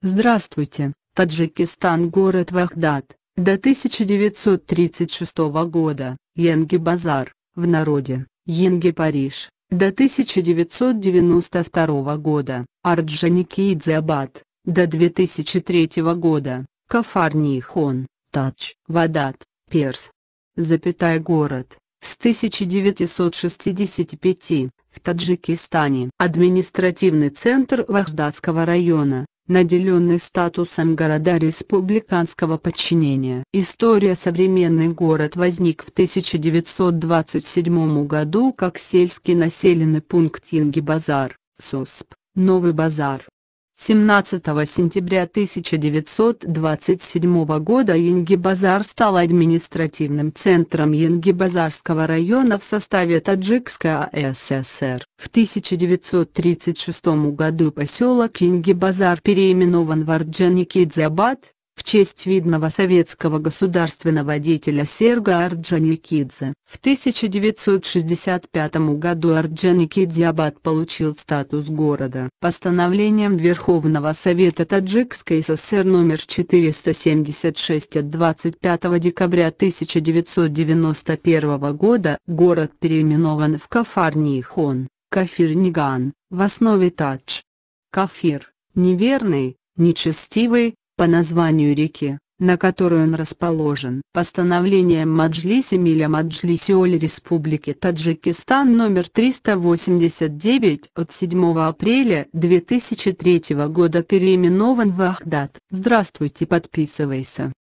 Здравствуйте, Таджикистан город Вахдат, до 1936 года, Янги-Базар, в народе, Янги-Париж, до 1992 года, Арджаникидзе-Абад, до 2003 года, Кафарнихон, тадж, Вадат, Перс. Запятая город, с 1965 в Таджикистане административный центр Вахдатского района, наделенный статусом города республиканского подчинения. История современный город возник в 1927 году как сельский населенный пункт Ингибазар, СОСП, Новый Базар. 17 сентября 1927 года Янгибазар стал административным центром Янгибазарского района в составе Таджикской АССР. В 1936 году поселок Янгибазар переименован в Орджоникидзеабад, в честь видного советского государственного деятеля Серга Арджаникидзе В 1965 году Орджоникидзе получил статус города. Постановлением Верховного Совета Таджикской ССР номер 476 от 25 декабря 1991 года город переименован в Кафарнихон, Кафирниган, в основе Тадж. Кафир, неверный, нечестивый, по названию реки, на которой он расположен. Постановлением Маджлиса Миля Маджлисиоль Республики Таджикистан номер 389 от 7 апреля 2003 года переименован в Ахдат. Здравствуйте подписывайся.